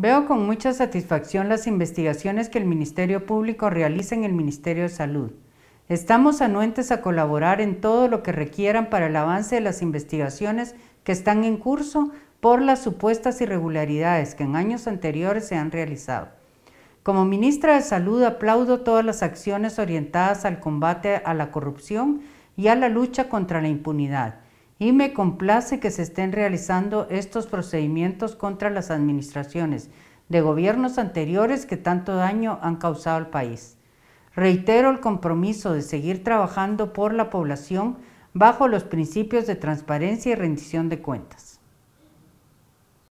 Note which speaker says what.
Speaker 1: Veo con mucha satisfacción las investigaciones que el Ministerio Público realiza en el Ministerio de Salud. Estamos anuentes a colaborar en todo lo que requieran para el avance de las investigaciones que están en curso por las supuestas irregularidades que en años anteriores se han realizado. Como ministra de Salud aplaudo todas las acciones orientadas al combate a la corrupción y a la lucha contra la impunidad y me complace que se estén realizando estos procedimientos contra las administraciones de gobiernos anteriores que tanto daño han causado al país. Reitero el compromiso de seguir trabajando por la población bajo los principios de transparencia y rendición de cuentas.